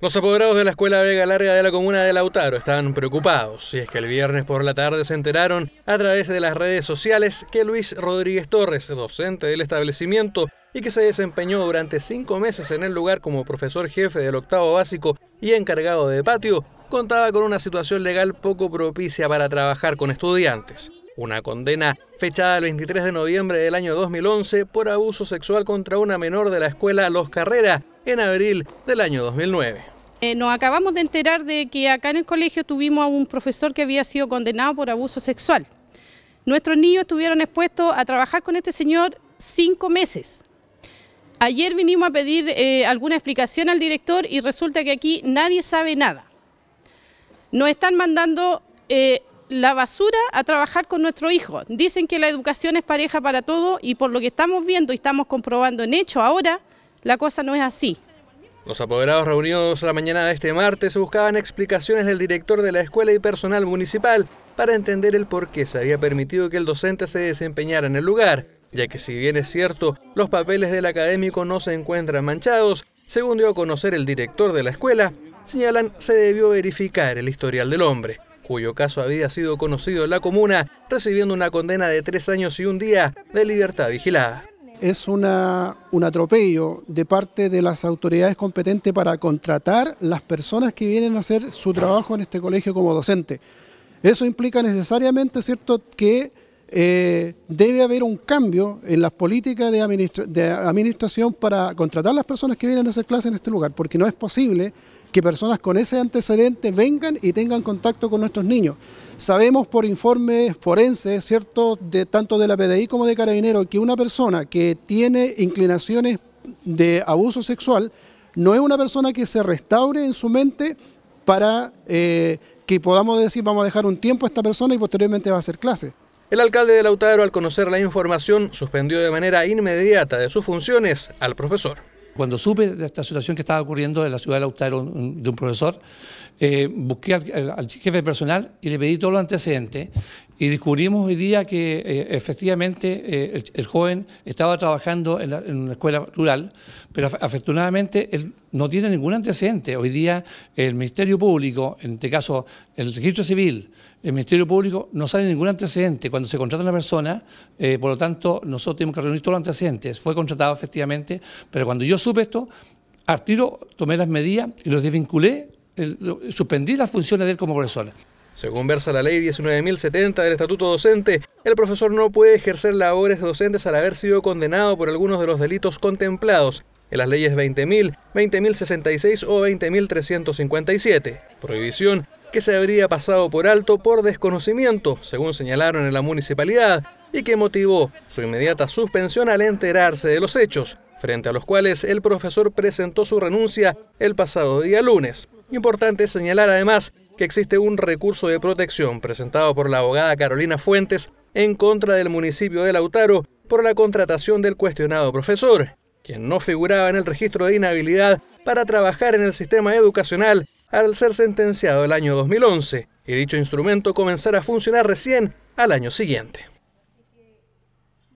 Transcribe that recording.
Los apoderados de la Escuela Vega Larga de la comuna de Lautaro estaban preocupados, Y es que el viernes por la tarde se enteraron a través de las redes sociales que Luis Rodríguez Torres, docente del establecimiento y que se desempeñó durante cinco meses en el lugar como profesor jefe del octavo básico y encargado de patio, contaba con una situación legal poco propicia para trabajar con estudiantes una condena fechada el 23 de noviembre del año 2011 por abuso sexual contra una menor de la escuela Los Carreras en abril del año 2009. Eh, nos acabamos de enterar de que acá en el colegio tuvimos a un profesor que había sido condenado por abuso sexual. Nuestros niños estuvieron expuestos a trabajar con este señor cinco meses. Ayer vinimos a pedir eh, alguna explicación al director y resulta que aquí nadie sabe nada. Nos están mandando eh, la basura a trabajar con nuestro hijo... Dicen que la educación es pareja para todo y por lo que estamos viendo y estamos comprobando en hecho ahora, la cosa no es así. Los apoderados reunidos la mañana de este martes buscaban explicaciones del director de la escuela y personal municipal para entender el por qué se había permitido que el docente se desempeñara en el lugar, ya que si bien es cierto, los papeles del académico no se encuentran manchados, según dio a conocer el director de la escuela, señalan se debió verificar el historial del hombre cuyo caso había sido conocido en la comuna, recibiendo una condena de tres años y un día de libertad vigilada. Es una, un atropello de parte de las autoridades competentes para contratar las personas que vienen a hacer su trabajo en este colegio como docente. Eso implica necesariamente, ¿cierto?, que eh, debe haber un cambio en las políticas de, administración para contratar las personas que vienen a hacer clases en este lugar, porque no es posible que personas con ese antecedente vengan y tengan contacto con nuestros niños. Sabemos por informes forenses, ¿cierto?, de, tanto de la PDI como de Carabinero, que una persona que tiene inclinaciones de abuso sexual no es una persona que se restaure en su mente para eh, que podamos decir vamos a dejar un tiempo a esta persona y posteriormente va a hacer clases. El alcalde de Lautaro, al conocer la información, suspendió de manera inmediata de sus funciones al profesor. Cuando supe de esta situación que estaba ocurriendo en la ciudad de Lautaro de un profesor, eh, busqué al, al, jefe personal y le pedí todos los antecedentes y descubrimos hoy día que eh, efectivamente eh, el, joven estaba trabajando en, una escuela rural, pero afortunadamente él no tiene ningún antecedente. Hoy día el Ministerio Público, en este caso el Registro Civil, el Ministerio Público no sale ningún antecedente. Cuando se contrata una persona, eh, por lo tanto, nosotros tenemos que reunir todos los antecedentes. Fue contratado efectivamente, pero cuando yo supe esto, al tiro tomé las medidas y los desvinculé, suspendí las funciones de él como profesor. Según versa la ley 19.070 del Estatuto Docente, el profesor no puede ejercer labores docentes al haber sido condenado por algunos de los delitos contemplados en las leyes 20.000, 20.066 o 20.357. Prohibición que se habría pasado por alto por desconocimiento, según señalaron en la municipalidad, y que motivó su inmediata suspensión al enterarse de los hechos, frente a los cuales el profesor presentó su renuncia el pasado día lunes. Importante señalar además que existe un recurso de protección presentado por la abogada Carolina Fuentes en contra del municipio de Lautaro por la contratación del cuestionado profesor, quien no figuraba en el registro de inhabilidad para trabajar en el sistema educacional al ser sentenciado el año 2011, y dicho instrumento comenzará a funcionar recién al año siguiente.